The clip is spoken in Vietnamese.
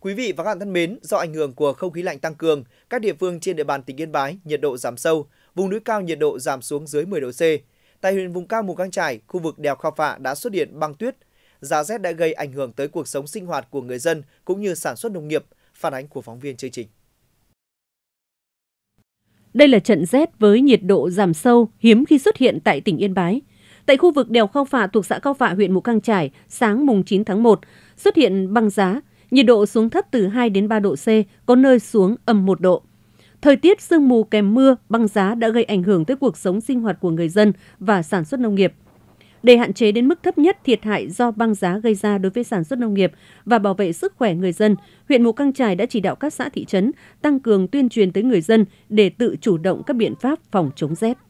Quý vị và các bạn thân mến, do ảnh hưởng của không khí lạnh tăng cường, các địa phương trên địa bàn tỉnh Yên Bái nhiệt độ giảm sâu, vùng núi cao nhiệt độ giảm xuống dưới 10 độ C. Tại huyện vùng cao Mù Căng Trải, khu vực đèo Khao Phạ đã xuất hiện băng tuyết. Giá rét đã gây ảnh hưởng tới cuộc sống sinh hoạt của người dân cũng như sản xuất nông nghiệp, phản ánh của phóng viên chương trình. Đây là trận rét với nhiệt độ giảm sâu hiếm khi xuất hiện tại tỉnh Yên Bái. Tại khu vực đèo Khao Phạ thuộc xã Khao Phạ, huyện Mù Căng Trải, sáng mùng 9 tháng 1, xuất hiện băng giá Nhiệt độ xuống thấp từ 2 đến 3 độ C, có nơi xuống âm 1 độ. Thời tiết sương mù kèm mưa, băng giá đã gây ảnh hưởng tới cuộc sống sinh hoạt của người dân và sản xuất nông nghiệp. Để hạn chế đến mức thấp nhất thiệt hại do băng giá gây ra đối với sản xuất nông nghiệp và bảo vệ sức khỏe người dân, huyện Mù Căng trải đã chỉ đạo các xã thị trấn tăng cường tuyên truyền tới người dân để tự chủ động các biện pháp phòng chống rét.